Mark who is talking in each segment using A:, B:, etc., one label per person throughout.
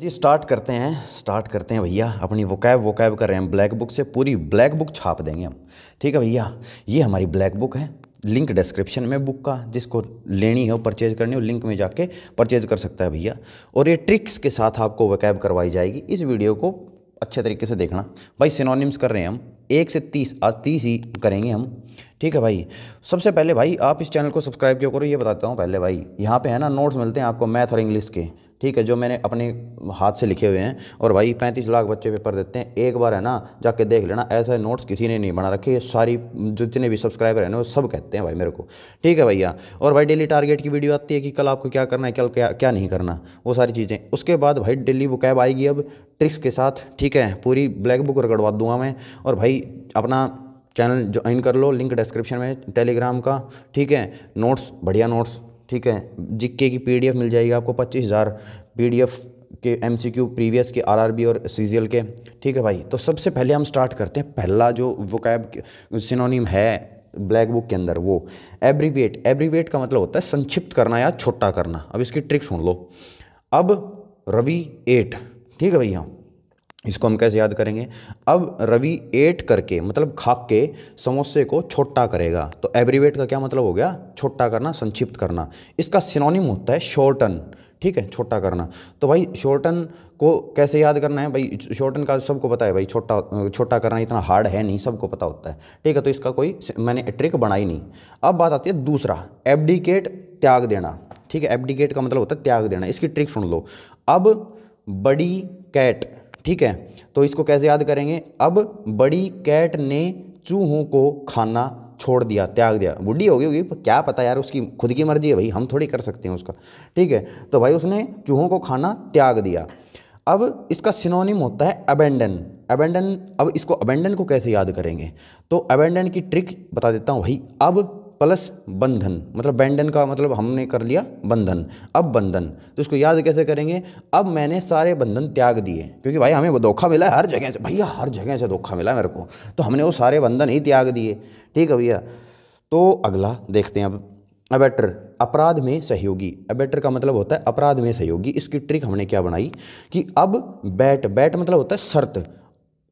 A: जी start करते हैं start करते हैं भैया अपनी वोकैब वोकैब कर रहे हैं ब्लैक बुक से पूरी ब्लैक बुक छाप देंगे हम ठीक है भैया ये हमारी ब्लैक बुक है लिंक डिस्क्रिप्शन में बुक का जिसको लेनी हो परचेज करनी हो लिंक में जाके परचेज कर सकता है भैया और ये ट्रिक्स के साथ आपको वकैब करवाई जाएगी इस वीडियो को अच्छे तरीके से देखना भाई सिनोनिम्स कर रहे हैं हम एक से तीस आज तीस ही करेंगे हम ठीक है भाई सबसे पहले भाई आप इस चैनल को सब्सक्राइब क्यों करो ये बताता हूँ पहले भाई यहाँ पे है ना नोट्स मिलते हैं आपको मैथ और इंग्लिश के ठीक है जो मैंने अपने हाथ से लिखे हुए हैं और भाई पैंतीस लाख बच्चे पेपर देते हैं एक बार है ना जाके देख लेना ऐसा नोट्स किसी ने नहीं बना रखे सारी जितने भी सब्सक्राइबर हैं ना वो सब कहते हैं भाई मेरे को ठीक है भैया और भाई डेली टारगेट की वीडियो आती है कि कल आपको क्या करना है कल क्या क्या नहीं करना वो सारी चीज़ें उसके बाद भाई डेली वो कैब आएगी अब ट्रिक्स के साथ ठीक है पूरी ब्लैक बुक रगड़वा दूंगा मैं और भाई अपना चैनल ज्वाइन कर लो लिंक डिस्क्रिप्शन में टेलीग्राम का ठीक है नोट्स बढ़िया नोट्स ठीक है जिक्के की पीडीएफ मिल जाएगी आपको पच्चीस हज़ार पीडीएफ के एमसीक्यू प्रीवियस के आरआरबी और सीजीएल के ठीक है भाई तो सबसे पहले हम स्टार्ट करते हैं पहला जो वो कैब सिनोनिम है ब्लैक बुक के अंदर वो एब्रीवेट एब्रीवेट का मतलब होता है संक्षिप्त करना या छोटा करना अब इसकी ट्रिक सुन लो अब रवि एट ठीक है भैया इसको हम कैसे याद करेंगे अब रवि एट करके मतलब खाक के समोसे को छोटा करेगा तो एब्रीवेट का क्या मतलब हो गया छोटा करना संक्षिप्त करना इसका सिनोनिम होता है शॉर्टन ठीक है छोटा करना तो भाई शॉर्टन को कैसे याद करना है भाई शॉर्टन का सबको पता है भाई छोटा छोटा करना इतना हार्ड है नहीं सबको पता होता है ठीक है तो इसका कोई मैंने ट्रिक बनाई नहीं अब बात आती है दूसरा एबडिकेट त्याग देना ठीक है एबडिकेट का मतलब होता है त्याग देना इसकी ट्रिक सुन लो अब बड़ी कैट ठीक है तो इसको कैसे याद करेंगे अब बड़ी कैट ने चूहों को खाना छोड़ दिया त्याग दिया बुढ़ी होगी होगी क्या पता यार उसकी खुद की मर्जी है भाई हम थोड़ी कर सकते हैं उसका ठीक है तो भाई उसने चूहों को खाना त्याग दिया अब इसका सिनोनिम होता है अबेंडन अबेंडन अब इसको अबेंडन को कैसे याद करेंगे तो अबेंडन की ट्रिक बता देता हूँ भाई अब प्लस बंधन मतलब बैंडन का मतलब हमने कर लिया बंधन अब बंधन तो इसको याद कैसे करेंगे अब मैंने सारे बंधन त्याग दिए क्योंकि भाई हमें वो धोखा मिला है हर जगह से भैया हर जगह से धोखा मिला मेरे को तो हमने वो सारे बंधन ही त्याग दिए ठीक है भैया तो अगला देखते हैं अब अबेटर अपराध में सहयोगी अबेटर का मतलब होता है अपराध में सहयोगी इसकी ट्रिक हमने क्या बनाई कि अब बैट बैट मतलब होता है शर्त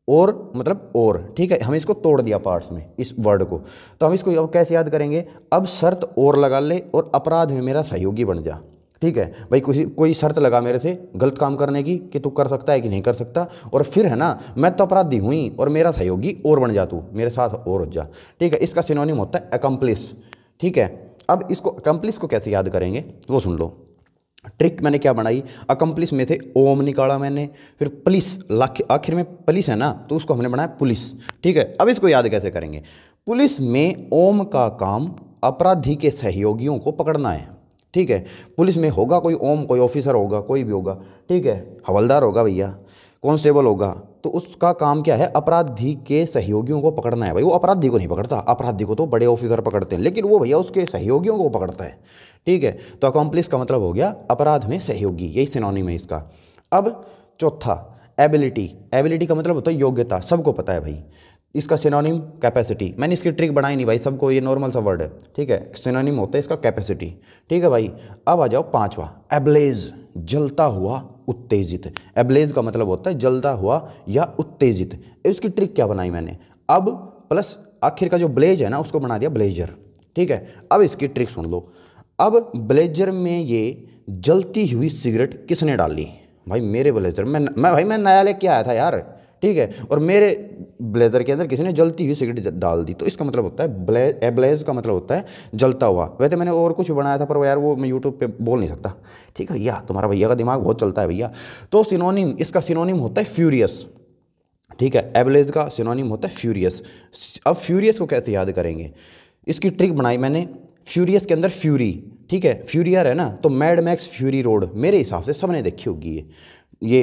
A: और मतलब और ठीक है हमें इसको तोड़ दिया पार्ट्स में इस वर्ड को तो हम इसको अब कैसे याद करेंगे अब शर्त और लगा ले और अपराध में मेरा सहयोगी बन जा ठीक है भाई कोई कोई शर्त लगा मेरे से गलत काम करने की कि तू कर सकता है कि नहीं कर सकता और फिर है ना मैं तो अपराधी हुई और मेरा सहयोगी और बन जा तू मेरे साथ और हो जा ठीक है इसका सिनोनिम होता है अकम्प्लिस ठीक है अब इसको अकम्प्लिस को कैसे याद करेंगे वो सुन लो ट्रिक मैंने क्या बनाई अकम्पलिस में थे ओम निकाला मैंने फिर पुलिस लाख आखिर में पुलिस है ना तो उसको हमने बनाया पुलिस ठीक है अब इसको याद कैसे करेंगे पुलिस में ओम का काम अपराधी के सहयोगियों को पकड़ना है ठीक है पुलिस में होगा कोई ओम कोई ऑफिसर होगा कोई भी होगा ठीक है हवलदार होगा भैया कॉन्स्टेबल होगा तो उसका काम क्या है अपराधी के सहयोगियों को पकड़ना है भाई वो अपराधी को नहीं पकड़ता अपराधी को तो बड़े ऑफिसर पकड़ते हैं लेकिन वो भैया उसके सहयोगियों को पकड़ता है ठीक है तो अकॉम्प्लिस का मतलब हो गया अपराध में सहयोगी यही सिनोनिम है इसका अब चौथा एबिलिटी एबिलिटी का मतलब होता है योग्यता सबको पता है भाई इसका सिनोनिम कैपेसिटी मैंने इसकी ट्रिक बनाई नहीं भाई सबको ये नॉर्मल सा वर्ड है ठीक है सिनोनिम होता है इसका कैपेसिटी ठीक है भाई अब आ जाओ पांचवा एबलेज जलता हुआ उत्तेजित एब्लेज का मतलब होता है जलता हुआ या उत्तेजित इसकी ट्रिक क्या बनाई मैंने अब प्लस आखिर का जो ब्लेज है ना उसको बना दिया ब्लेजर ठीक है अब इसकी ट्रिक सुन लो अब ब्लेजर में ये जलती हुई सिगरेट किसने डाली भाई मेरे ब्लेजर में मैं भाई मैं नया लेके आया था यार ठीक है और मेरे ब्लेजर के अंदर किसी ने जलती हुई सिगरेट डाल दी तो इसका मतलब होता है ब्लेज का मतलब होता है जलता हुआ वैसे मैंने और कुछ बनाया था पर यार वो मैं यूट्यूब पे बोल नहीं सकता ठीक है भैया तुम्हारा भैया का दिमाग बहुत चलता है भैया तो सिनोनिम इसका सिनोनिम होता है फ्यूरियस ठीक है एबलेज का सिनोनिम होता है फ्यूरियस अब फ्यूरियस को कैसे याद करेंगे इसकी ट्रिक बनाई मैंने फ्यूरियस के अंदर फ्यूरी ठीक है फ्यूरियर है ना तो मैड मैक्स फ्यूरी रोड मेरे हिसाब से सबने देखी होगी ये ये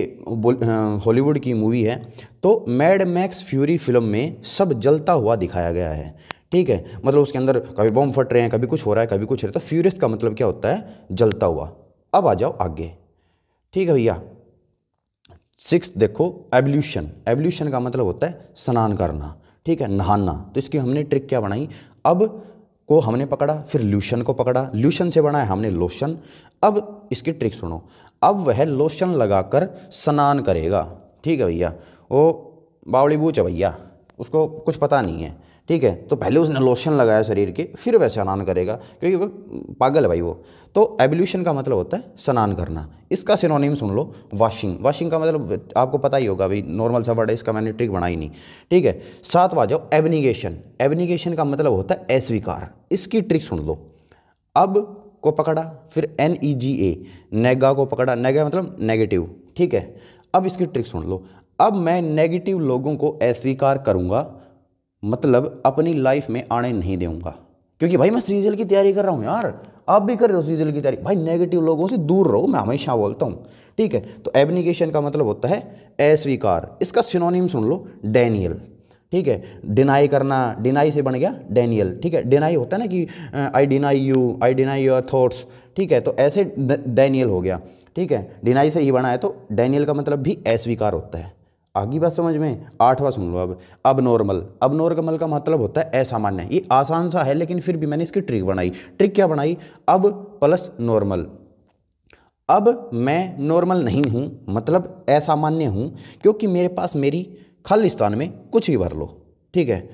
A: हॉलीवुड की मूवी है तो मैड मैक्स फ्यूरी फिल्म में सब जलता हुआ दिखाया गया है ठीक है मतलब उसके अंदर कभी बम फट रहे हैं कभी कुछ हो रहा है कभी कुछ हो रहा है तो फ्यूरियस का मतलब क्या होता है जलता हुआ अब आ जाओ आगे ठीक है भैया सिक्स देखो एवोल्यूशन एवोल्यूशन का मतलब होता है स्नान करना ठीक है नहाना तो इसकी हमने ट्रिक क्या बनाई अब को हमने पकड़ा फिर ल्यूशन को पकड़ा ल्यूशन से बनाया हमने लोशन अब इसकी ट्रिक सुनो अब वह लोशन लगाकर स्नान करेगा ठीक है भैया वो बावड़ी बूच है भैया उसको कुछ पता नहीं है ठीक है तो पहले उसने लोशन लगाया शरीर के फिर वह स्नान करेगा क्योंकि वह पागल है भाई वो तो एवोल्यूशन का मतलब होता है स्नान करना इसका सिनोनिम सुन लो वॉशिंग वॉशिंग का मतलब आपको पता ही होगा भाई नॉर्मल सा वर्ड है इसका मैंने ट्रिक बनाई नहीं ठीक है सातवा आ जाओ एबनिगेशन एबनिगेशन का मतलब होता है अस्वीकार इसकी ट्रिक सुन लो अब को पकड़ा फिर एन ई जी ए नेगा को पकड़ा नेगा मतलब नेगेटिव ठीक है अब इसकी ट्रिक सुन लो अब मैं नेगेटिव लोगों को अस्वीकार करूंगा मतलब अपनी लाइफ में आने नहीं दूंगा क्योंकि भाई मैं सीजल की तैयारी कर रहा हूँ यार आप भी कर रहे हो सीजल की तैयारी भाई नेगेटिव लोगों से दूर रहो मैं हमेशा बोलता हूँ ठीक है तो एबनिकेशन का मतलब होता है अस्वीकार इसका सिनोनिम सुन लो डैनियल ठीक है डिनाई करना डिनाई से बन गया डेनियल ठीक है डिनाई होता है ना कि I deny you I deny your thoughts ठीक है तो ऐसे डेनियल हो गया ठीक है डिनाई से ही बना है तो डेनियल का मतलब भी अस्वीकार होता है आगे बात समझ में आठवां सुन लो अब अब नॉर्मल अब नॉर्मल का मतलब होता है असामान्य ये आसान सा है लेकिन फिर भी मैंने इसकी ट्रिक बनाई ट्रिक क्या बनाई अब प्लस नॉर्मल अब मैं नॉर्मल नहीं हूँ मतलब असामान्य हूँ क्योंकि मेरे पास मेरी खालिस्तान में कुछ भी भर लो ठीक है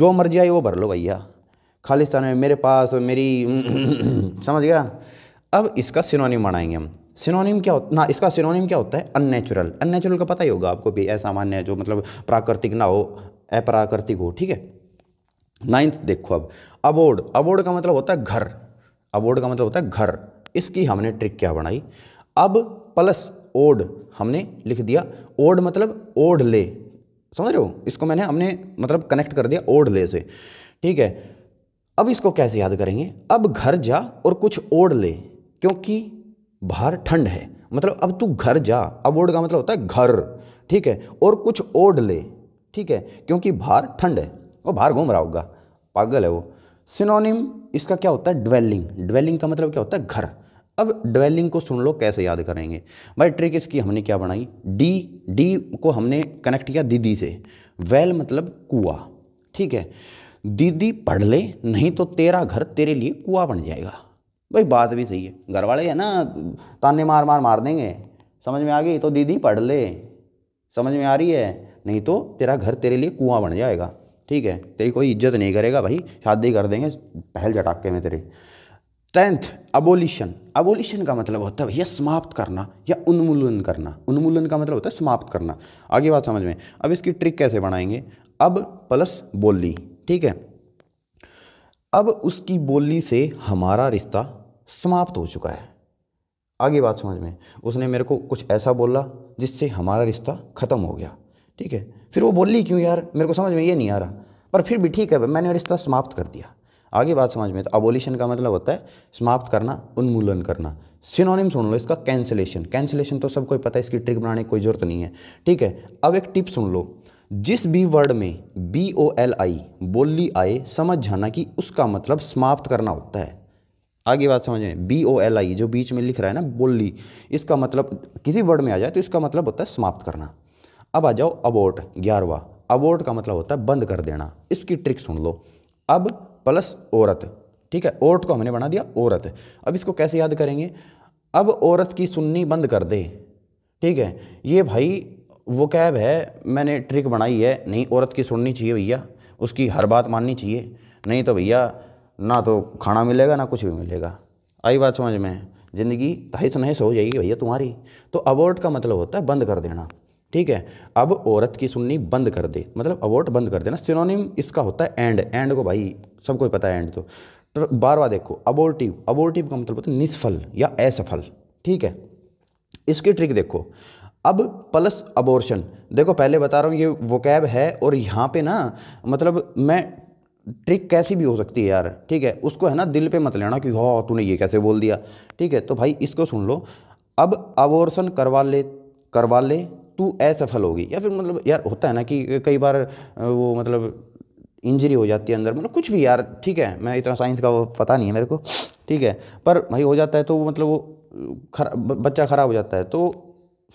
A: जो मर्जी आई वो भर लो भैया खालिस्तान में मेरे पास मेरी समझ गया अब इसका सिनोनिम बनाएंगे हम सिनोनिम क्या होता ना इसका सिनोनिम क्या होता है अननेचुरल अननेचुरल का पता ही होगा आपको भी असामान्य है जो मतलब प्राकृतिक ना हो अप्राकृतिक हो ठीक है नाइन्थ देखो अब अबोर्ड अबोर्ड का मतलब होता है घर अबोर्ड का मतलब होता है घर इसकी हमने ट्रिक क्या बनाई अब प्लस ओड हमने लिख दिया ओड मतलब ओढ़ ले समझ रहे हो इसको मैंने हमने मतलब कनेक्ट कर दिया ले से ठीक है अब इसको कैसे याद करेंगे अब घर जा और कुछ ओढ़ ले क्योंकि बाहर ठंड है मतलब अब तू घर जा अब ओढ़ का मतलब होता है घर ठीक है और कुछ ओढ़ ले ठीक है क्योंकि बाहर ठंड है वो बाहर घूम रहा होगा पागल है वो सिनोनिम इसका क्या होता है ड्वेलिंग ड्वेलिंग का मतलब क्या होता है घर अब डवेलिंग को सुन लो कैसे याद करेंगे भाई ट्रिक इसकी हमने क्या बनाई डी डी को हमने कनेक्ट किया दीदी से वेल मतलब कुआ ठीक है दीदी पढ़ ले नहीं तो तेरा घर तेरे लिए कुआ बन जाएगा भाई बात भी सही है घर वाले है ना ताने मार मार मार देंगे समझ में आ गई तो दीदी पढ़ ले समझ में आ रही है नहीं तो तेरा घर तेरे लिए कुआं बन जाएगा ठीक है तेरी कोई इज्जत नहीं करेगा भाई शादी कर देंगे पहल झटाके में तेरे टेंथ अबोलिशन अबोलिशन का मतलब होता है भैया समाप्त करना या उन्मूलन करना उन्मूलन का मतलब होता है समाप्त करना आगे बात समझ में अब इसकी ट्रिक कैसे बनाएंगे अब प्लस बोली ठीक है अब उसकी बोली से हमारा रिश्ता समाप्त हो चुका है आगे बात समझ में उसने मेरे को कुछ ऐसा बोला जिससे हमारा रिश्ता ख़त्म हो गया ठीक है फिर वो बोली क्यों यार मेरे को समझ में ये नहीं आ रहा पर फिर भी ठीक है मैंने रिश्ता समाप्त कर दिया आगे बात समझ में तो अबोलिशन का मतलब होता है समाप्त करना उन्मूलन करना सिनोनिम सुन लो इसका कैंसिलेशन कैंसिलेशन तो सबको पता है इसकी ट्रिक बनाने की कोई ज़रूरत नहीं है ठीक है अब एक टिप सुन लो जिस भी वर्ड में बी ओ एल आई बोली आए समझ जाना कि उसका मतलब समाप्त करना होता है आगे बात समझ में बी ओ एल आई जो बीच में लिख रहा है ना बोली इसका मतलब किसी वर्ड में आ जाए तो इसका मतलब होता है समाप्त करना अब आ जाओ अबोट ग्यारहवा अबोट का मतलब होता है बंद कर देना इसकी ट्रिक सुन लो अब प्लस औरत ठीक है औरत को हमने बना दिया औरत अब इसको कैसे याद करेंगे अब औरत की सुननी बंद कर दे ठीक है ये भाई वो कैब है मैंने ट्रिक बनाई है नहीं औरत की सुननी चाहिए भैया उसकी हर बात माननी चाहिए नहीं तो भैया ना तो खाना मिलेगा ना कुछ भी मिलेगा आई बात समझ में ज़िंदगी तहस नहस हो जाएगी भैया तुम्हारी तो अबोर्ट का मतलब होता है बंद कर देना ठीक है अब औरत की सुननी बंद कर दे मतलब अबोर्ट बंद कर देना सिनोनिम इसका होता है एंड एंड को भाई सबको पता है एंड तो।, तो बार बार देखो अबोर्टिव अबोर्टिव का मतलब होता है निष्फल या असफल ठीक है इसकी ट्रिक देखो अब प्लस अबोर्शन देखो पहले बता रहा हूँ ये वोकैब है और यहाँ पे ना मतलब मैं ट्रिक कैसी भी हो सकती है यार ठीक है उसको है ना दिल पे मत लेना कि हो हाँ, तूने ये कैसे बोल दिया ठीक है तो भाई इसको सुन लो अब अबोर्शन करवा ले करवा ले तू असफल होगी या फिर मतलब यार होता है ना कि कई बार वो मतलब इंजरी हो जाती है अंदर मतलब कुछ भी यार ठीक है मैं इतना साइंस का पता नहीं है मेरे को ठीक है पर भाई हो जाता है तो मतलब वो खरा बच्चा ख़राब हो जाता है तो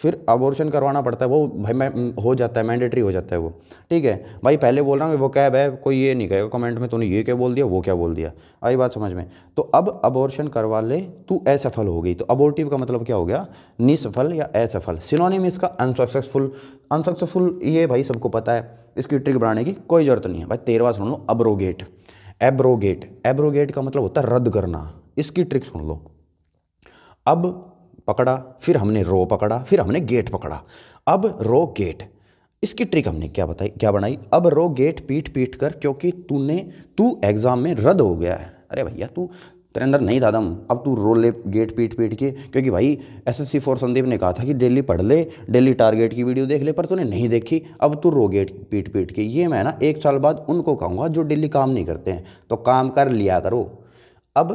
A: फिर अबॉर्शन करवाना पड़ता है वो भाई मैं हो जाता है मैंडेटरी हो जाता है वो ठीक है भाई पहले बोल रहा हूँ वो कैब है कोई ये नहीं कहेगा कमेंट में तूने ये क्या बोल दिया वो क्या बोल दिया आई बात समझ में तो अब अबॉर्शन करवा ले तू असफल हो गई तो अबोर्टिव का मतलब क्या हो गया निसफल या असफल सिनोनिम इसका अनसक्सेसफुल अनसक्सेसफुल ये भाई सबको पता है इसकी ट्रिक बनाने की कोई ज़रूरत नहीं है भाई तेरवा सुन लो अब्रोगेट एब्रोगेट एब्रोगेट का मतलब होता है रद्द करना इसकी ट्रिक सुन लो अब पकड़ा फिर हमने रो पकड़ा फिर हमने गेट पकड़ा अब रो गेट इसकी ट्रिक हमने क्या बताई क्या बनाई अब रो गेट पीट पीट कर क्योंकि तूने तू एग्ज़ाम में रद्द हो गया है अरे भैया तू तेरे अंदर नहीं था दम अब तू रो ले गेट पीट पीट के क्योंकि भाई S S C for Sandeep ने कहा था कि डेली पढ़ ले डेली टारगेट की वीडियो देख ले पर तूने नहीं देखी अब तू रो गेट पीट पीट के ये मैं ना एक साल बाद उनको कहूँगा जो डेली काम नहीं करते हैं तो काम कर लिया करो अब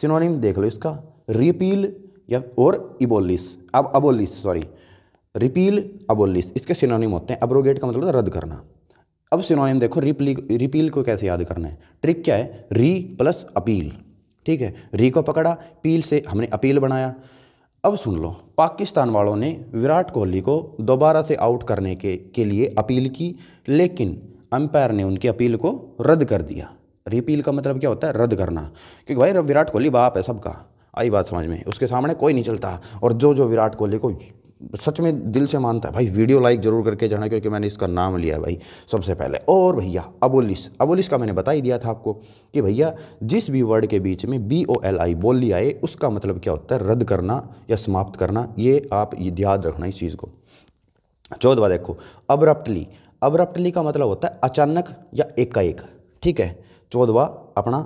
A: सिनोनिम देख लो इसका रिपील या और इबोलिस अब अबोलिस सॉरी रिपील अबोलिस इसके सिनोनिम होते हैं अब्रोगेट का मतलब रद्द करना अब सिनोनिम देखो रिपली रिपील को कैसे याद करना है ट्रिक क्या है री प्लस अपील ठीक है री को पकड़ा पील से हमने अपील बनाया अब सुन लो पाकिस्तान वालों ने विराट कोहली को दोबारा से आउट करने के के लिए अपील की लेकिन अंपायर ने उनकी अपील को रद्द कर दिया रिपील का मतलब क्या होता है रद्द करना क्योंकि भाई विराट कोहली बाप है सबका आई बात समझ में उसके सामने कोई नहीं चलता और जो जो विराट कोहली को सच में दिल से मानता है भाई वीडियो लाइक ज़रूर करके जाना क्योंकि मैंने इसका नाम लिया है भाई सबसे पहले और भैया अबोलिस अबोलिस का मैंने बता ही दिया था आपको कि भैया जिस भी वर्ड के बीच में बी ओ एल आई बोली आए उसका मतलब क्या होता है रद्द करना या समाप्त करना ये आप याद रखना इस चीज़ को चौदवा देखो अब्रप्टली अब्रप्टली का मतलब होता है अचानक या एकाएक ठीक है चौदवा अपना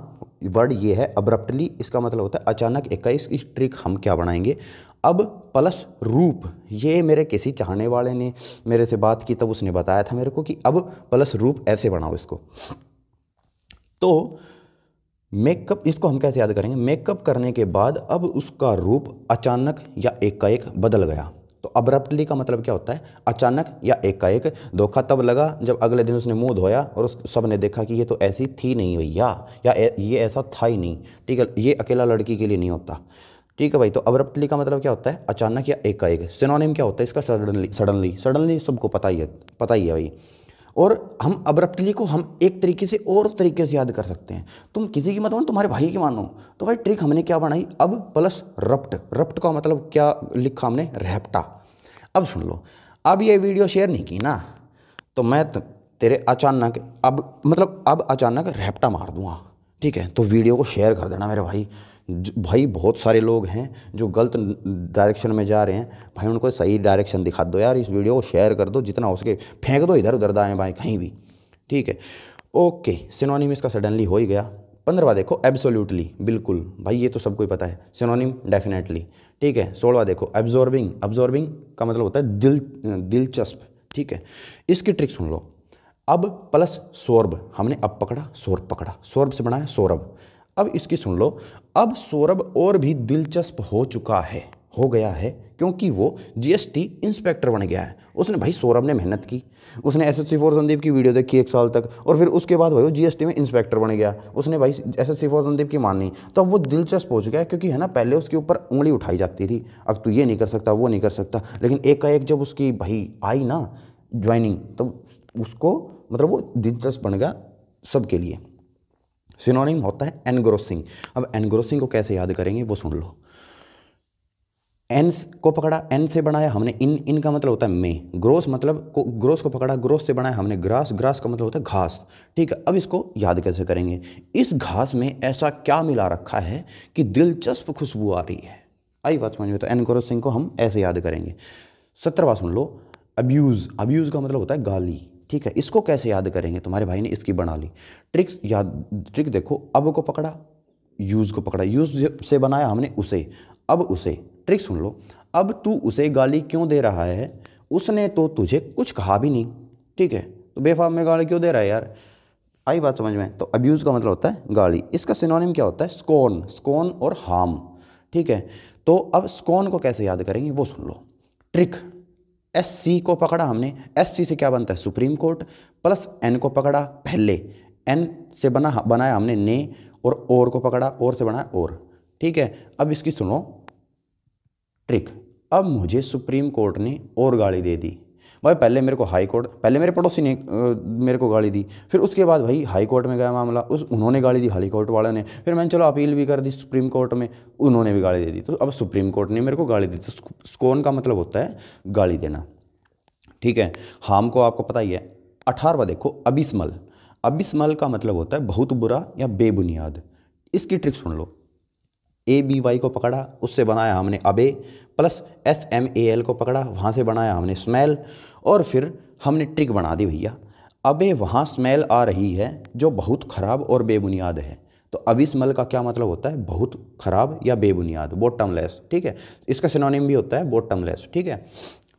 A: वर्ड ये है अब्रप्टली इसका मतलब होता है अचानक इक्कीस इस ट्रिक हम क्या बनाएंगे अब प्लस रूप ये मेरे किसी चाहने वाले ने मेरे से बात की तब उसने बताया था मेरे को कि अब प्लस रूप ऐसे बनाओ इसको तो मेकअप इसको हम कैसे याद करेंगे मेकअप करने के बाद अब उसका रूप अचानक या एकाएक बदल गया तो अब्रप्टली का मतलब क्या होता है अचानक या एक का एक धोखा तब लगा जब अगले दिन उसने मुंह धोया और उस सब ने देखा कि ये तो ऐसी थी नहीं भैया या ये ऐसा था ही नहीं ठीक है ये अकेला लड़की के लिए नहीं होता ठीक है भाई तो अब्रप्टली का मतलब क्या होता है अचानक या एक का एक सिनोनिम क्या होता है इसका सडनली सडनली सडनली सबको पता ही है पता ही है भाई और हम अब्रप्टली को हम एक तरीके से और तरीके से याद कर सकते हैं तुम किसी की मत मानो तुम्हारे भाई की मानो तो भाई ट्रिक हमने क्या बनाई अब प्लस रप्ट रप्ट का मतलब क्या लिखा हमने रेप्टा अब सुन लो अब ये वीडियो शेयर नहीं की ना तो मैं तेरे अचानक अब मतलब अब अचानक रेप्टा मार दूंगा ठीक है तो वीडियो को शेयर कर देना मेरे भाई भाई बहुत सारे लोग हैं जो गलत डायरेक्शन में जा रहे हैं भाई उनको सही डायरेक्शन दिखा दो यार इस वीडियो को शेयर कर दो जितना हो सके फेंक दो इधर उधर दाएँ बाएँ कहीं भी ठीक है ओके सिनोनिम इसका सडनली हो ही गया पंद्रवा देखो एब्सोल्यूटली बिल्कुल भाई ये तो सबको ही पता है सिनोनिम डेफिनेटली ठीक है सोलवा देखो एब्जॉर्बिंग एब्जॉर्बिंग का मतलब होता है दिल दिलचस्प ठीक है इसकी ट्रिक सुन लो अब प्लस सोर्ब हमने अब पकड़ा सोर्ब पकड़ा सोर्ब से बनाया सौरभ अब इसकी सुन लो अब सौरभ और भी दिलचस्प हो चुका है हो गया है क्योंकि वो जीएसटी इंस्पेक्टर बन गया है उसने भाई सौरभ ने मेहनत की उसने S S C for Sandeep की वीडियो देखी एक साल तक और फिर उसके बाद भाई वो जीएसटी में इंस्पेक्टर बन गया उसने भाई S S C for Sandeep की माननी तो अब वो दिलचस्प हो चुका है क्योंकि है ना पहले उसके ऊपर उंगली उठाई जाती थी अब तू ये नहीं कर सकता वो नहीं कर सकता लेकिन एक का एक जब उसकी भाई आई ना ज्वाइनिंग तो उसको मतलब वो दिलचस्प बन गया सबके लिए सिनोनिम होता है एनग्रोसिंग अब एनग्रोसिंग को कैसे याद करेंगे वो सुन लो एन को पकड़ा एन से बनाया हमने इन इन का मतलब होता है मे ग्रोस मतलब को ग्रोस को पकड़ा ग्रोस से बनाया हमने ग्रास ग्रास का मतलब होता है घास ठीक है अब इसको याद कैसे करेंगे इस घास में ऐसा क्या मिला रखा है कि दिलचस्प खुशबू आ रही है आई बात समझ में तो एनकोरस को हम ऐसे याद करेंगे सत्रहवा सुन लो अब्यूज़ अब्यूज़ का मतलब होता है गाली ठीक है इसको कैसे याद करेंगे तुम्हारे भाई ने इसकी बना ली ट्रिक याद ट्रिक देखो अब को पकड़ा यूज़ को पकड़ा यूज़ से बनाया हमने उसे अब उसे ट्रिक सुन लो अब तू उसे गाली क्यों दे रहा है उसने तो तुझे कुछ कहा भी नहीं ठीक है तो बेफाम में गाली क्यों दे रहा है यार आई बात समझ में तो अब्यूज़ का मतलब होता है गाली इसका सिनोनिम क्या होता है स्कोन स्कोन और हार्म ठीक है तो अब स्कोन को कैसे याद करेंगे वो सुन लो ट्रिक एस सी को पकड़ा हमने एस सी से क्या बनता है सुप्रीम कोर्ट प्लस एन को पकड़ा पहले एन से बना बनाया हमने ने और और को पकड़ा और से बनाया और ठीक है अब इसकी सुनो ट्रिक अब मुझे सुप्रीम कोर्ट ने और गाड़ी दे दी भाई पहले मेरे को हाई कोर्ट पहले मेरे पड़ोसी ने मेरे को गाली दी फिर उसके बाद भाई हाई कोर्ट में गया मामला उस उन्होंने गाली दी हाई कोर्ट वाले ने फिर मैंने चलो अपील भी कर दी सुप्रीम कोर्ट में उन्होंने भी गाली दे दी तो अब सुप्रीम कोर्ट ने मेरे को गाली दी तो स्कोन का मतलब होता है गाली देना ठीक है हाम को आपको पता ही है अठारवा देखो अबिसमल अबिस्मल का मतलब होता है बहुत बुरा या बेबुनियाद इसकी ट्रिक सुन लो ए बी वाई को पकड़ा उससे बनाया हमने अबे plus S M A L को पकड़ा वहाँ से बनाया हमने स्मेल और फिर हमने ट्रिक बना दी भैया अबे वहाँ स्मेल आ रही है जो बहुत ख़राब और बेबुनियाद है तो अभी स्मेल का क्या मतलब होता है बहुत ख़राब या बेबुनियाद बॉटमलेस ठीक है इसका सिनोनिम भी होता है बॉटमलेस ठीक है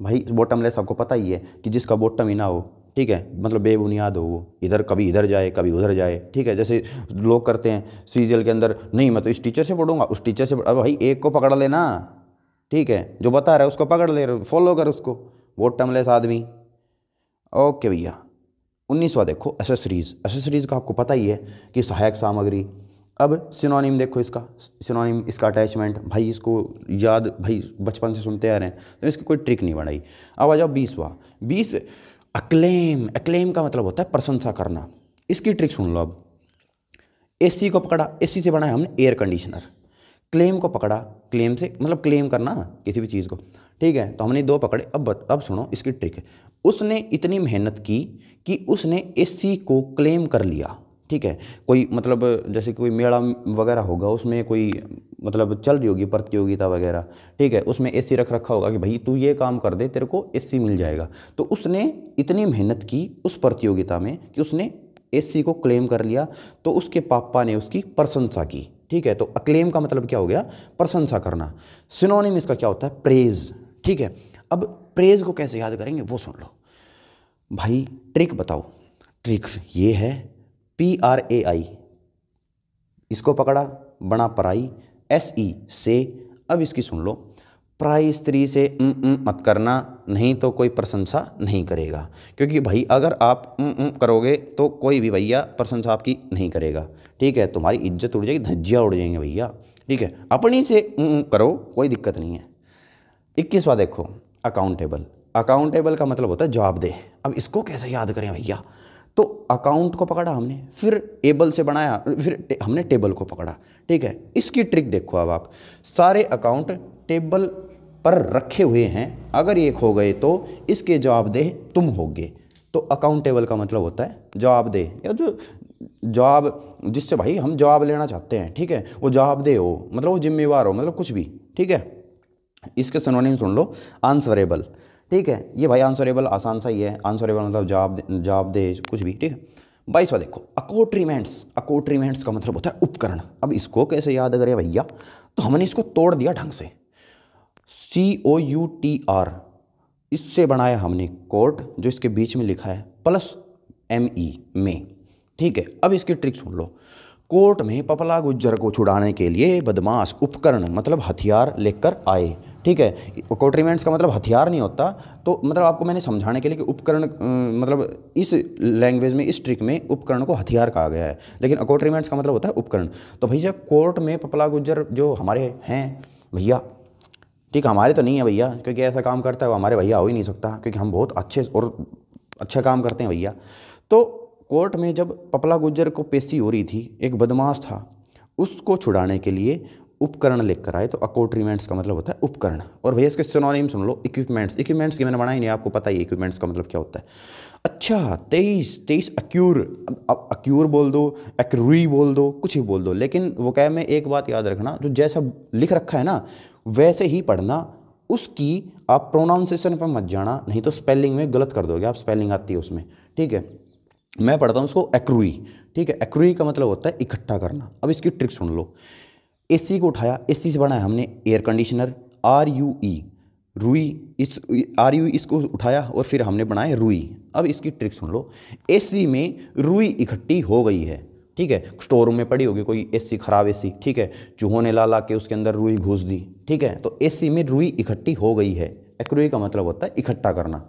A: भाई बॉटमलेस आपको पता ही है कि जिसका बॉटम ही ना हो ठीक है मतलब बेबुनियाद हो वो इधर कभी इधर जाए कभी उधर जाए ठीक है जैसे लोग करते हैं सीरियल के अंदर नहीं मैं तो इस टीचर से पढ़ूंगा उस टीचर से अब भाई एक को पकड़ लेना ठीक है जो बता रहा है उसको पकड़ ले फॉलो कर उसको वो टमलेस आदमी ओके भैया उन्नीसवा देखो एसेसरीज़ एसेसरीज़ का आपको पता ही है कि सहायक सामग्री अब सिनोनिम देखो इसका सिनोनिम इसका अटैचमेंट भाई इसको याद भाई बचपन से सुनते आ रहे हैं तो इसकी कोई ट्रिक नहीं बनाई अब आ जाओ बीसवा बीस अक्लेम अक्लेम का मतलब होता है प्रशंसा करना इसकी ट्रिक सुन लो अब एसी को पकड़ा एसी से बनाया हमने एयर कंडीशनर क्लेम को पकड़ा क्लेम से मतलब क्लेम करना किसी भी चीज़ को ठीक है तो हमने दो पकड़े अब बत, अब सुनो इसकी ट्रिक उसने इतनी मेहनत की कि उसने एसी को क्लेम कर लिया ठीक है कोई मतलब जैसे कोई मेला वगैरह होगा उसमें कोई मतलब चल रही होगी प्रतियोगिता वगैरह ठीक है उसमें एसी रख रखा होगा कि भाई तू ये काम कर दे तेरे को एसी मिल जाएगा तो उसने इतनी मेहनत की उस प्रतियोगिता में कि उसने एसी को क्लेम कर लिया तो उसके पापा ने उसकी प्रशंसा की ठीक है तो अक्लेम का मतलब क्या हो गया प्रशंसा करना सिनोनिम इसका क्या होता है प्रेज़ ठीक है अब प्रेज को कैसे याद करेंगे वो सुन लो भाई ट्रिक बताओ ट्रिक ये है पी आर ए आई इसको पकड़ा बना पराई एस ई e से अब इसकी सुन लो प्राई स्त्री से न, न, मत करना नहीं तो कोई प्रशंसा नहीं करेगा क्योंकि भाई अगर आप न, न, करोगे तो कोई भी भैया प्रशंसा आपकी नहीं करेगा ठीक है तुम्हारी इज्जत उड़ जाएगी धज्जियाँ उड़ जाएंगे भैया ठीक है अपनी से न, न, करो कोई दिक्कत नहीं है इक्कीसवा देखो अकाउंटेबल अकाउंटेबल का मतलब होता है जवाबदेह अब इसको कैसे याद करें भैया तो अकाउंट को पकड़ा हमने फिर एबल से बनाया फिर टे, हमने टेबल को पकड़ा ठीक है इसकी ट्रिक देखो अब आप सारे अकाउंट टेबल पर रखे हुए हैं अगर एक खो गए तो इसके जवाबदेह तुम होगे तो अकाउंटेबल का मतलब होता है जवाबदेह या जो जवाब जिससे भाई हम जवाब लेना चाहते हैं ठीक है वो जवाबदेह हो मतलब वो जिम्मेवार हो मतलब कुछ भी ठीक है इसके में सुन लो आंसरेबल ठीक है ये भाई आंसरेबल आसान सा ही है आंसरेबल मतलब जवाब जवाब दे कुछ भी ठीक है बाईसवा देखो अकोट्रीमेंट्स अकोट्रीमेंट्स का मतलब होता है उपकरण अब इसको कैसे याद करें भैया तो हमने इसको तोड़ दिया ढंग से C O U T R इससे बनाया हमने कोट जो इसके बीच में लिखा है प्लस एम ई में ठीक है अब इसकी ट्रिक सुन लो कोर्ट में पपला गुज्जर को छुड़ाने के लिए बदमाश उपकरण मतलब हथियार लेकर आए ठीक है कोटरीमेंट्स का मतलब हथियार नहीं होता तो मतलब आपको मैंने समझाने के लिए कि उपकरण मतलब इस लैंग्वेज में इस ट्रिक में उपकरण को हथियार कहा गया है लेकिन अकोटरीमेंट्स का मतलब होता है उपकरण तो भैया कोर्ट में पपला गुज्जर जो हमारे हैं भैया ठीक हमारे तो नहीं है भैया क्योंकि ऐसा काम करता है वो हमारे भैया हो ही नहीं सकता क्योंकि हम बहुत अच्छे और अच्छा काम करते हैं भैया तो कोर्ट में जब पपला गुज्जर को पेशी हो रही थी एक बदमाश था उसको छुड़ाने के लिए उपकरण लेकर आए तो अकोट्रीमेंट्स का मतलब होता है उपकरण और भैया इसके सिनोनिम सुन लो इक्विपमेंट्स इक्विपमेंट्स की मैंने बनाई नहीं आपको पता ही इक्विपमेंट्स का मतलब क्या होता है अच्छा तेईस तेईस अक्यूर अब अक्यूर बोल दो एक्री बोल दो कुछ ही बोल दो लेकिन वो कह में एक बात याद रखना जो जैसा लिख रखा है ना वैसे ही पढ़ना उसकी आप प्रोनाउंसिएशन पर मत जाना नहीं तो स्पेलिंग में गलत कर दोगे आप स्पेलिंग आती है उसमें ठीक है मैं पढ़ता हूँ उसको एक्रुई ठीक है एक्रुई का मतलब होता है इकट्ठा करना अब इसकी ट्रिक सुन लो एसी को उठाया एसी से बनाया हमने air conditioner R U E रुई इस आर यू e इसको उठाया और फिर हमने बनाया रुई अब इसकी ट्रिक सुन लो एसी में रुई इकट्ठी हो गई है ठीक है स्टोर रूम में पड़ी होगी कोई एसी ख़राब एसी ठीक है चूहों ने ला ला के उसके अंदर रुई घुस दी ठीक है तो एसी में रुई इकट्ठी हो गई है एक्रुई का मतलब होता है इकट्ठा करना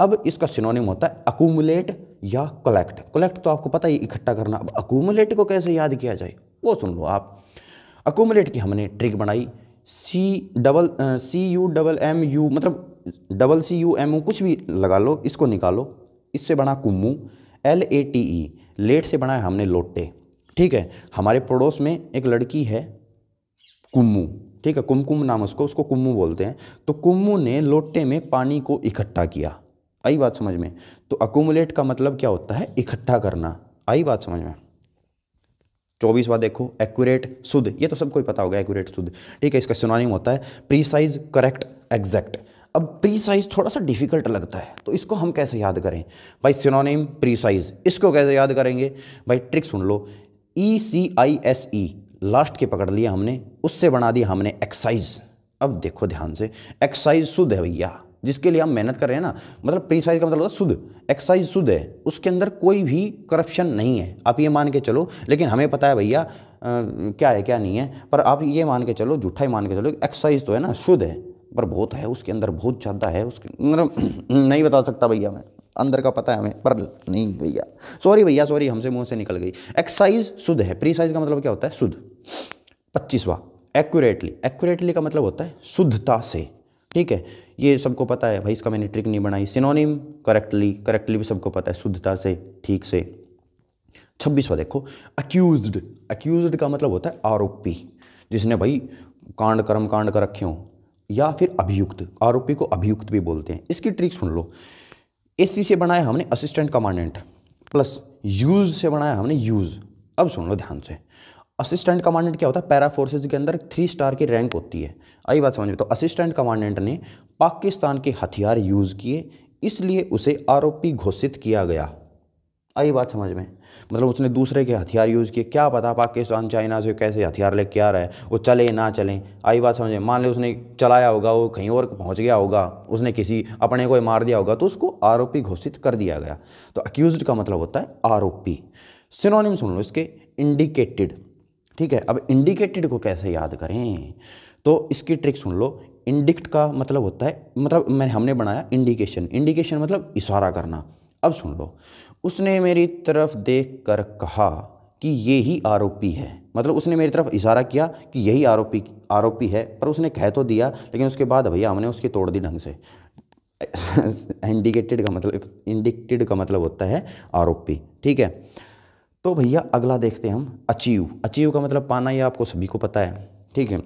A: अब इसका सिनोनिम होता है अकूमुलेट या कलेक्ट कलेक्ट तो आपको पता ही इकट्ठा करना अब अकूमुलेट को कैसे याद किया जाए वो सुन लो आप अकोमोडेट की हमने ट्रिक बनाई C double C U double M U मतलब double C U M O कुछ भी लगा लो इसको निकालो इससे बना कुम्मू L A T E late से बनाया हमने लोटे ठीक है हमारे पड़ोस में एक लड़की है कुम्मू ठीक है कुमकुम नाम उसको उसको कुम्मू बोलते हैं तो कुम्मू ने लोटे में पानी को इकट्ठा किया आई बात समझ में तो अकोमुलेट का मतलब क्या होता है इकट्ठा करना आई बात समझ में चौबीसवा देखो एक्यूरेट शुद्ध ये तो सबको पता होगा एक्यूरेट शुद्ध ठीक है इसका सुनानी होता है प्रीसाइज करेक्ट एग्जैक्ट अब प्रीसाइज थोड़ा सा डिफिकल्ट लगता है तो इसको हम कैसे याद करें भाई सिनोनिम प्रीसाइज इसको कैसे याद करेंगे भाई ट्रिक सुन लो E C I S E last के पकड़ लिया हमने उससे बना दिया हमने एक्साइज अब देखो ध्यान से एक्साइज शुद्ध है भैया जिसके लिए हम मेहनत कर रहे हैं ना मतलब प्रीसाइज का मतलब होता है शुद्ध एक्साइज शुद्ध है उसके अंदर कोई भी करप्शन नहीं है आप ये मान के चलो लेकिन हमें पता है भैया क्या है क्या नहीं है पर आप ये मान के चलो झूठा ही मान के चलो एक्साइज तो है ना शुद्ध है पर बहुत है उसके अंदर बहुत ज़्यादा है उसके मतलब नहीं बता सकता भैया मैं अंदर का पता है हमें पर नहीं भैया सॉरी भैया सॉरी हमसे मुंह से निकल गई एक्साइज शुद्ध है प्री साइज का मतलब क्या होता है शुद्ध पच्चीसवा एक्यूरेटली एक्यूरेटली का मतलब होता है शुद्धता से ठीक है ये सबको पता है भाई इसका मैंने ट्रिक नहीं बनाई सिनोनिम करेक्टली करेक्टली भी सबको पता है शुद्धता से ठीक से छब्बीसवा देखो अक्यूज्ड अक्यूज्ड का मतलब होता है आरोपी जिसने भाई कांड कर्म कांड कर रखे हों या फिर अभियुक्त आरोपी को अभियुक्त भी बोलते हैं इसकी ट्रिक सुन लो एस से बनाया हमने असिस्टेंट कमांडेंट प्लस यूज से बनाया हमने यूज अब सुन लो ध्यान से असिस्टेंट कमांडेंट क्या होता है पैरा फोर्सेज के अंदर थ्री स्टार की रैंक होती है आई बात समझ में तो असिस्टेंट कमांडेंट ने पाकिस्तान के हथियार यूज़ किए इसलिए उसे आरोपी घोषित किया गया आई बात समझ में मतलब उसने दूसरे के हथियार यूज़ किए क्या पता पाकिस्तान चाइना से कैसे हथियार लेके आ रहा है वो चले ना चलें आई बात समझ में मान लो उसने चलाया होगा वो कहीं और पहुंच गया होगा उसने किसी अपने को मार दिया होगा तो उसको आरोपी घोषित कर दिया गया तो अक्यूज का मतलब होता है आरोपी सिनोनिम सुन लो इसके इंडिकेटेड ठीक है अब इंडिकेटेड को कैसे याद करें तो इसकी ट्रिक सुन लो इंडिक्ट का मतलब होता है मतलब मैंने हमने बनाया इंडिकेशन इंडिकेशन मतलब इशारा करना अब सुन लो उसने मेरी तरफ देख कर कहा कि ये ही आरोपी है मतलब उसने मेरी तरफ इशारा किया कि यही आरोपी आरोपी है पर उसने कह तो दिया लेकिन उसके बाद भैया हमने उसकी तोड़ दी ढंग से इंडिकेटेड का मतलब इंडिक्टेड का मतलब होता है आरोपी ठीक है तो भैया अगला देखते हैं हम अचीव अचीव का मतलब पाना ये आपको सभी को पता है ठीक है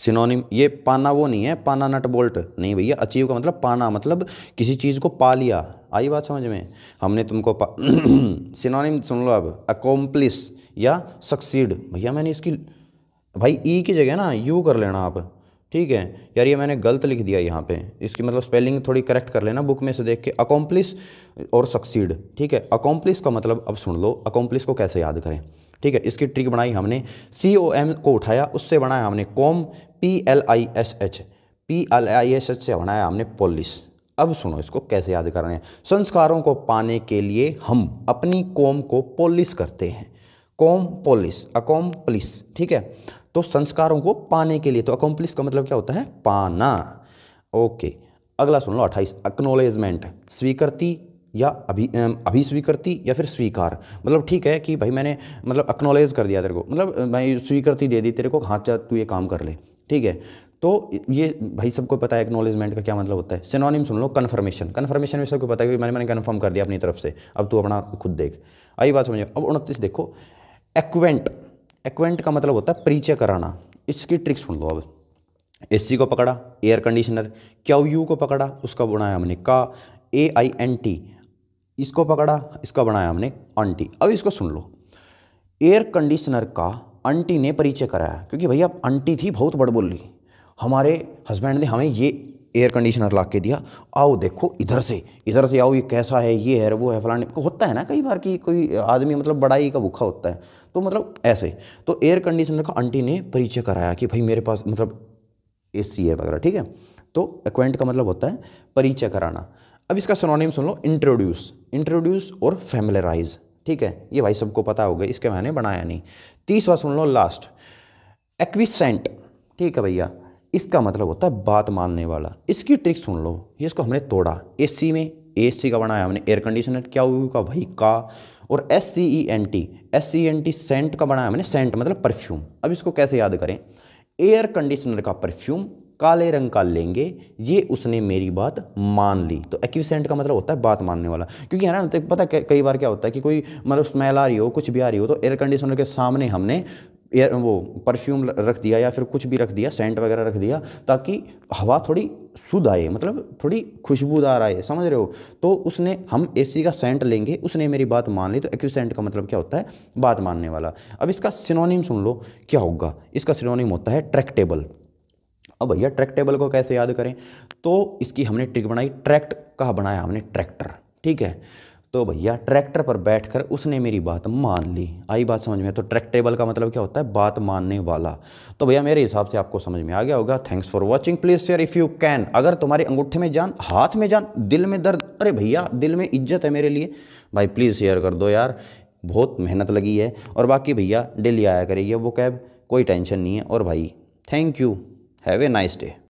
A: सिनोनिम ये पाना वो नहीं है पाना नट बोल्ट नहीं भैया अचीव का मतलब पाना मतलब किसी चीज़ को पा लिया आई बात समझ में हमने तुमको पा सिनोनिम सुन लो अब अकोम्प्लिस या सक्सीड भैया मैंने इसकी भाई ई e की जगह ना यू कर लेना आप ठीक है यार ये मैंने गलत लिख दिया यहाँ पे इसकी मतलब स्पेलिंग थोड़ी करेक्ट कर लेना बुक में से देख के अकॉम्प्लिस और सक्सीड ठीक है अकॉम्प्लिस का मतलब अब सुन लो अकॉम्प्लिस को कैसे याद करें ठीक है इसकी ट्रिक बनाई हमने सी ओ एम को उठाया उससे बनाया हमने com P L I S H P L I S H से बनाया हमने पोलिस अब सुनो इसको कैसे याद कर रहे हैं संस्कारों को पाने के लिए हम अपनी कॉम को पोलिस करते हैं कॉम पोलिस अकॉम ठीक है तो संस्कारों को पाने के लिए तो अकोम्पलिस का मतलब क्या होता है पाना ओके अगला सुन लो अट्ठाईस अक्नोलेजमेंट स्वीकृति या अभी अभिस्वीकृति या फिर स्वीकार मतलब ठीक है कि भाई मैंने मतलब अक्नोलेज कर दिया तेरे को मतलब भाई स्वीकृति दे दी तेरे को हाँ तू ये काम कर ले ठीक है तो ये भाई सबको पता है एक्नोलेजमेंट का क्या मतलब होता है सिनोनिम सुन लो कन्फर्मेशन कन्फर्मेशन में सबको पता है कि मैंने मैंने कन्फर्म कर दिया अपनी तरफ से अब तू अपना खुद देख आई बात समझो अब उनतीस देखो एक्वेंट एक्वेंट का मतलब होता है परिचय कराना इसकी ट्रिक सुन लो अब एस को पकड़ा एयर कंडीशनर क्यू यू को पकड़ा उसका बनाया हमने का ए आई एन टी इसको पकड़ा इसका बनाया हमने आंटी अब इसको सुन लो एयर कंडीशनर का आंटी ने परिचय कराया क्योंकि भैया आंटी थी बहुत बड़बोली हमारे हस्बैंड ने हमें ये एयर कंडीशनर ला के दिया आओ देखो इधर से इधर से आओ ये कैसा है ये है वो है फलाने होता है ना कई बार कि कोई आदमी मतलब बड़ाई का भूखा होता है तो मतलब ऐसे तो एयर कंडीशनर का आंटी ने परिचय कराया कि भाई मेरे पास मतलब ए सी है वगैरह ठीक है तो एक्वेंट का मतलब होता है परिचय कराना अब इसका सोनोनिम सुन लो इंट्रोड्यूस इंट्रोड्यूस और फैमिलराइज ठीक है ये भाई सबको पता होगा इसके मैंने बनाया नहीं तीसवा सुन लो लास्ट एक्विसेंट ठीक है भैया इसका मतलब होता है बात मानने वाला इसकी ट्रिक सुन लो ये इसको हमने तोड़ा एसी में एसी का बनाया हमने एयर कंडीशनर क्या हुई का वही का और S C E N T S C N T cent का बनाया हमने सेंट मतलब परफ्यूम अब इसको कैसे याद करें एयर कंडीशनर का परफ्यूम काले रंग का लेंगे ये उसने मेरी बात मान ली तो एक्विसेंट का मतलब होता है बात मानने वाला क्योंकि है ना तो पता कई बार क्या होता है कि कोई मतलब स्मेल आ रही हो कुछ भी आ रही हो तो एयर कंडीशनर के सामने हमने एयर वो परफ्यूम रख दिया या फिर कुछ भी रख दिया सेंट वगैरह रख दिया ताकि हवा थोड़ी शुद्ध आए मतलब थोड़ी खुशबूदार आए समझ रहे हो तो उसने हम एसी का सेंट लेंगे उसने मेरी बात मान ली तो सेंट का मतलब क्या होता है बात मानने वाला अब इसका सिनोनिम सुन लो क्या होगा इसका सिनोनिम होता है ट्रैक्टेबल अब भैया ट्रैक्टेबल को कैसे याद करें तो इसकी हमने ट्रिक बनाई ट्रैक्ट कहा बनाया हमने ट्रैक्टर ठीक है तो भैया ट्रैक्टर पर बैठकर उसने मेरी बात मान ली आई बात समझ में तो ट्रैक्टेबल का मतलब क्या होता है बात मानने वाला तो भैया मेरे हिसाब से आपको समझ में आ गया होगा thanks for watching please share if you can अगर तुम्हारे अंगूठे में जान हाथ में जान दिल में दर्द अरे भैया दिल में इज्जत है मेरे लिए भाई प्लीज़ शेयर कर दो यार बहुत मेहनत लगी है और बाकी भैया डेली आया करिए वो कैब कोई टेंशन नहीं है और भाई thank you have a nice day